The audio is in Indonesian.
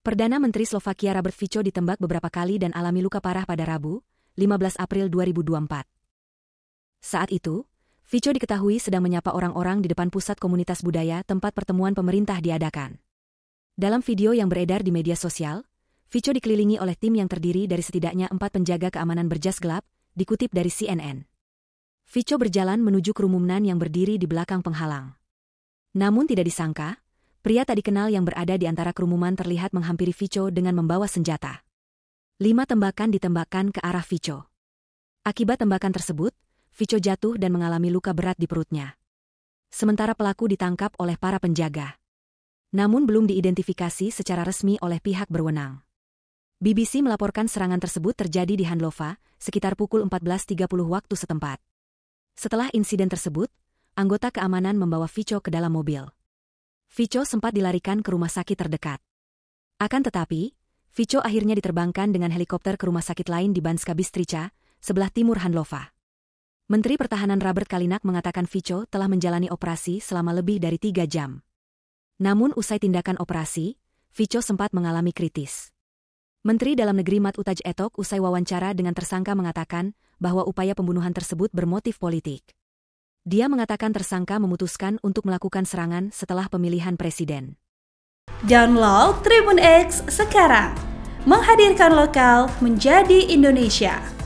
Perdana Menteri Slovakia Robert Fico ditembak beberapa kali dan alami luka parah pada Rabu, 15 April 2024. Saat itu, Fico diketahui sedang menyapa orang-orang di depan pusat komunitas budaya tempat pertemuan pemerintah diadakan. Dalam video yang beredar di media sosial, Fico dikelilingi oleh tim yang terdiri dari setidaknya empat penjaga keamanan berjas gelap, dikutip dari CNN. Fico berjalan menuju kerumunan yang berdiri di belakang penghalang. Namun tidak disangka, pria tak dikenal yang berada di antara kerumunan terlihat menghampiri Vico dengan membawa senjata. Lima tembakan ditembakkan ke arah Vico. Akibat tembakan tersebut, Vico jatuh dan mengalami luka berat di perutnya. Sementara pelaku ditangkap oleh para penjaga. Namun belum diidentifikasi secara resmi oleh pihak berwenang. BBC melaporkan serangan tersebut terjadi di Hanlova sekitar pukul 14.30 waktu setempat. Setelah insiden tersebut, anggota keamanan membawa Vico ke dalam mobil. Vico sempat dilarikan ke rumah sakit terdekat. Akan tetapi, Vico akhirnya diterbangkan dengan helikopter ke rumah sakit lain di Banska Bistrica, sebelah timur Hanlova. Menteri Pertahanan Robert Kalinak mengatakan Vico telah menjalani operasi selama lebih dari tiga jam. Namun usai tindakan operasi, Vico sempat mengalami kritis. Menteri Dalam Negeri Mat Utaj Etok usai wawancara dengan tersangka mengatakan bahwa upaya pembunuhan tersebut bermotif politik. Dia mengatakan tersangka memutuskan untuk melakukan serangan setelah pemilihan presiden. Download Tribun X sekarang, menghadirkan lokal menjadi Indonesia.